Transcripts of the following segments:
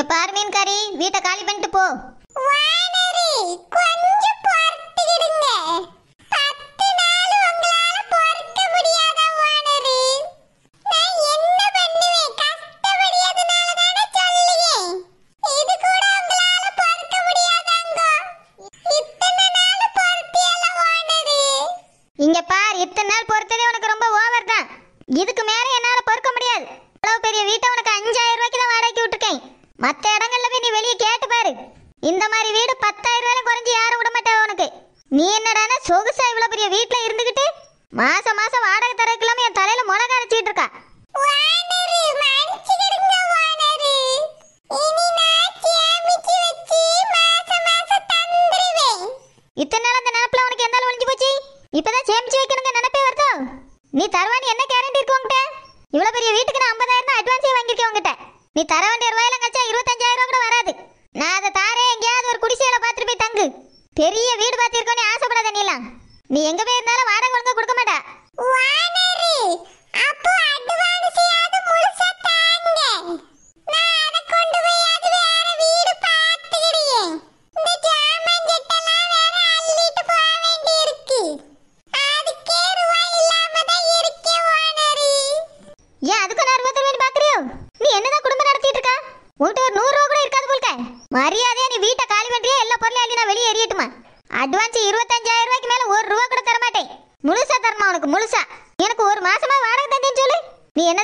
இங்க பாரு மீன்காரி வீட்டை காலி பண்ணிட்டு போ இந்த மாதிரி வீடு பத்தாயிரம் ரூபாயில குறைஞ்சி யாரும் விட மாட்டா உனக்கு நீ என்னடானா சொகுசா இவ்வளவு பெரிய வீட்டுல இருந்துகிட்டு மாசம் மாசம் வாடகை தரக்கெல்லாம் என் தலையில மிளகா அரைச்சிட்டு இருக்கா இத்தனை நாள் அந்த நினப்புல உனக்கு எந்த ஒழிஞ்சு போச்சு இப்பதான் சேமிச்சு வைக்கணுங்க நினைப்பே வருதோ நீ தருவான்னு என்ன கேரண்டி இருக்கு உங்ககிட்ட இவ்வளவு பெரிய வீட்டுக்கு நான் ஐம்பதாயிரம் அட்வான்ஸே வாங்கியிருக்கேன் உங்ககிட்ட நீ தர வேண்டிய ரூபாயில கழிச்சா இருபத்தஞ்சாயிரம் கூட வராது நான் அதை தாரேன் எங்கேயாவது ஒரு குடிசையில பார்த்துட்டு போய் தங்கு பெரிய வீடு பார்த்திருக்கோன்னு ஆசைப்படாத நீலாம் நீ எங்க போய் இருந்தாலும் வாடகை ஒழுங்கா கொடுக்க மாட்டா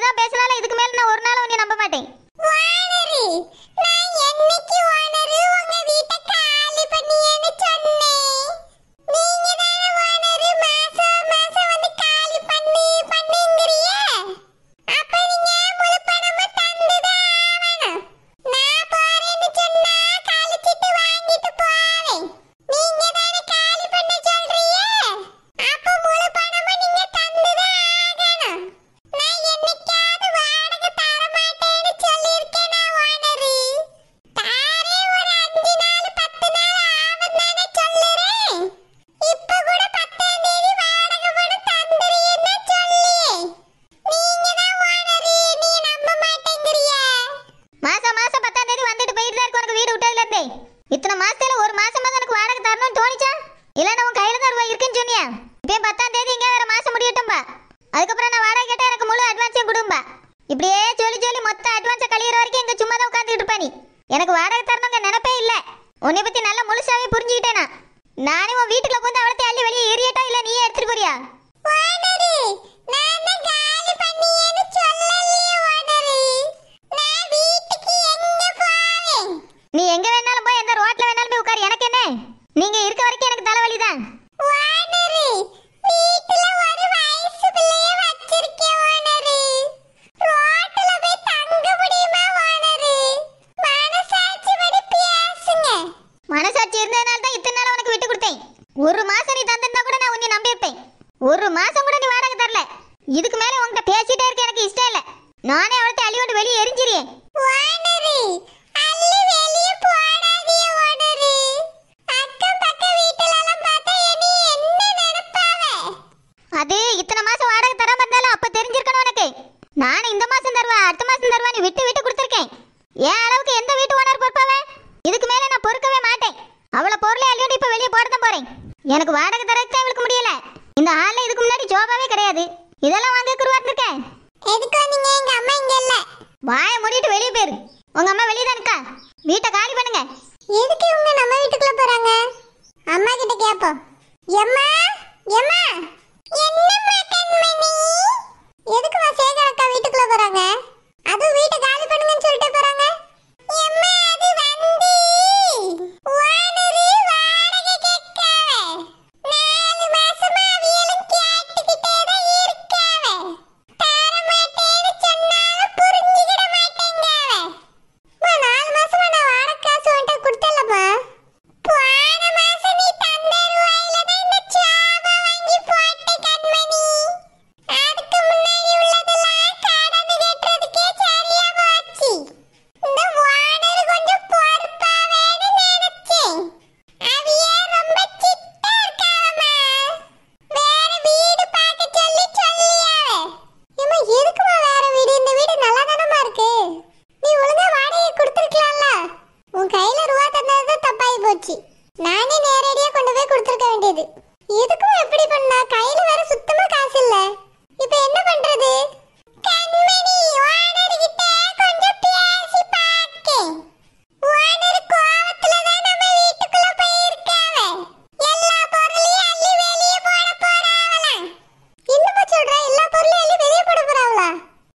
தான் பேசினாலும் இதுக்கு மேல நான் ஒரு நாள் உன்னை நம்ப மாட்டேன் வீட்டுக்குள்ள போந்து அவளை தள்ளி வெளியே ஏறியட்டா இல்ல நீயே எடுத்துட்டு போறியா இதுக்கு மேல உங்க பேசிட்டே இருக்க எனக்கு இஷ்டம் இல்ல நானே அவள்கிட்ட பார்த்தா கொண்டு வெளியே எரிஞ்சிரியேன் அது இத்தனை மாசம் வாடகை தராம இருந்தாலும் அப்ப தெரிஞ்சிருக்கணும் உனக்கு நான் இந்த மாசம் தருவேன் அடுத்த மாசம் நீ விட்டு விட்டு கொடுத்துருக்கேன் ஏன் அளவுக்கு எந்த வீட்டு ஓனர் பொறுப்பாவே இதுக்கு மேல நான் பொறுக்கவே மாட்டேன் அவளை பொருளை அள்ளிட்டு இப்ப வெளியே போட போறேன் எனக்கு வாடகை தரக்கு இவளுக்கு முடியல இந்த ஆள்ல இதுக்கு முன்னாடி ஜோபாவே கிடையாது இதெல்லாம் வாங்க குருவாட்டு இருக்க எதுக்கு நீங்க எங்க அம்மா இங்க இல்ல வாய மூடிட்டு வெளிய போயிரு உங்க அம்மா வெளிய தான் இருக்கா வீட்டை காலி பண்ணுங்க எதுக்கு இவங்க நம்ம வீட்டுக்குள்ள போறாங்க அம்மா கிட்ட கேப்போம் எம்மா எம்மா என்னம்மா கண்மணி எதுக்கு சேகர் அக்கா வீட்டுக்குள்ள போறாங்க அது வீட்டை காலி பண்ணுங்கன்னு சொல்லிட்டு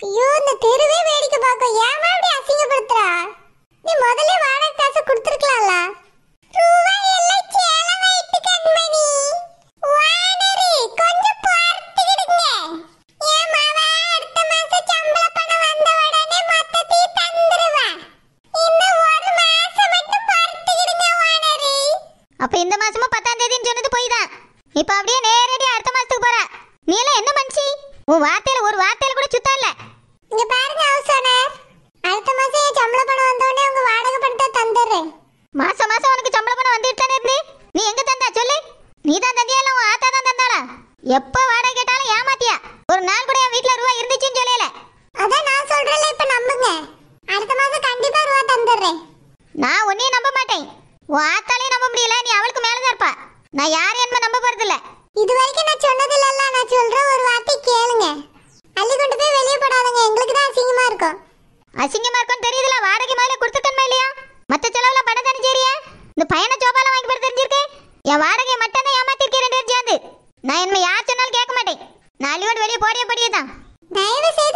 ஐயோ இந்த தெருவே வேடிக்கை பார்க்க ஏமா அசிங்கப்படுத்துறா நீ முதல்ல வாடகை காசு கொடுத்துருக்கலாம்ல இந்த சொன்னது அப்படியே நேரடி அடுத்த மாசத்துக்கு போற நீ என்ன மனுஷி உன் வார்த்தையில வாத்தாலே நம்ப முடியல நீ அவளுக்கு மேல தான் இருப்பா நான் யார் என்ன நம்ப போறது இல்ல இது வரைக்கும் நான் சொன்னது இல்லல்ல நான் சொல்ற ஒரு வார்த்தை கேளுங்க அள்ளி கொண்டு போய் வெளிய போடாதங்க எங்களுக்கு தான் அசிங்கமா இருக்கும் அசிங்கமா இருக்கும் தெரியுதுல வாடகை மாதிரி கொடுத்துக்கணுமா இல்லையா மத்த செலவுல பண்ண தானே சரியா இந்த பையனை ஜோபால வாங்கி போட தெரிஞ்சிருக்கு என் வாடகை மட்டும் தான் ஏமாத்திருக்கேன் ரெண்டு நான் என்ன யார் சொன்னாலும் கேட்க மாட்டேன் நான் கொண்டு வெளியே போடிய படியே தான் தயவு செய்து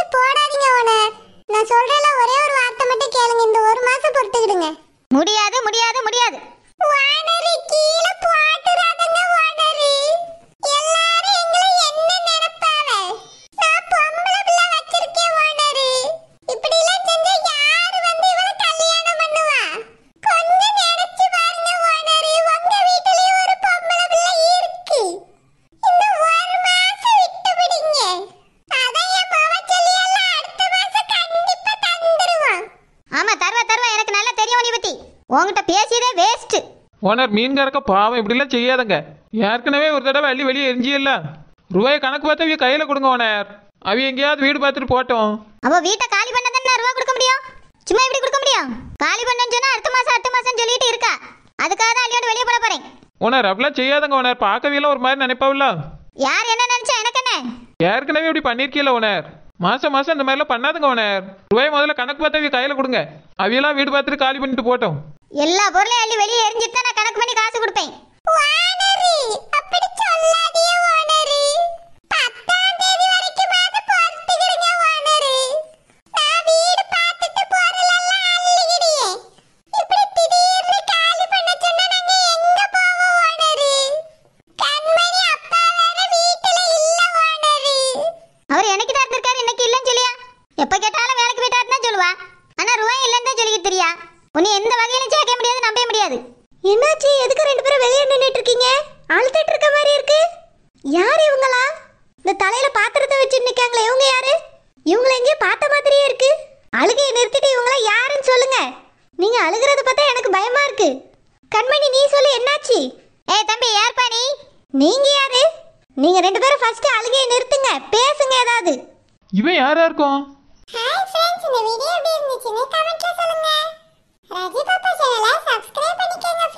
ஓனர் மீன் கறக்க பாவம் இப்படிலாம் செய்யாதங்க ஏற்கனவே ஒரு தடவை அள்ளி வெளியே எரிஞ்சியல்ல ரூபாய் கணக்கு பார்த்து அவங்க கையில் கொடுங்க ஓனர் அவ எங்கேயாவது வீடு பார்த்துட்டு போட்டோம் அவ வீட்டை காலி தானே ரூபா கொடுக்க முடியும் சும்மா இப்படி கொடுக்க முடியும் காலி பண்ணன்னு சொன்னா அடுத்த மாசம் அடுத்த மாசம் சொல்லிட்டு இருக்கா அதுக்காக தான் அள்ளியோட வெளியே போட போறேன் ஓனர் அப்படிலாம் செய்யாதங்க ஓனர் பார்க்கவே ஒரு மாதிரி நினைப்பாவில்ல யார் என்ன நினைச்சா எனக்கு என்ன ஏற்கனவே இப்படி பண்ணிருக்கீல ஓனர் மாசம் மாசம் இந்த மாதிரிலாம் பண்ணாதுங்க ஓனர் ரூபாய் முதல்ல கணக்கு பார்த்து கையில கையில் கொடுங்க அவையெல்லாம் வீடு பார்த்துட்டு காலி பண்ணிட்டு போட்டோம் எல்லா பொருளையும் அள்ளி வெளியே எரிஞ்சிட்டு தான் நான் கணக்கு பண்ணி காசு கொடுப்பேன் அப்படி சொல்லாதே என்னாச்சு எதுக்கு ரெண்டு பேரும் வெளியே நின்றுட்டு இருக்கீங்க அழுத்திட்டு இருக்க மாதிரி இருக்கு யார் இவங்களா இந்த தலையில பாத்திரத்தை வச்சு நிக்காங்களே இவங்க யாரு இவங்களை எங்கேயும் பார்த்த மாதிரியே இருக்கு அழுகையை நிறுத்திட்டு இவங்கள யாருன்னு சொல்லுங்க நீங்க அழுகிறத பார்த்தா எனக்கு பயமா இருக்கு கண்மணி நீ சொல்லு என்னாச்சு ஏ தம்பி யார் பாணி நீங்க யாரு நீங்க ரெண்டு பேரும் ஃபர்ஸ்ட் அழுகையை நிறுத்துங்க பேசுங்க ஏதாவது இவன் யாரா இருக்கும் ஹாய் ஃப்ரெண்ட்ஸ் இந்த வீடியோ எப்படி இருந்துச்சுன்னு கமெண்ட்ல சொல்லுங்க ரஜி பாப்பா சேனலை சப்ஸ்கிரைப் பண்ணிக்கங்க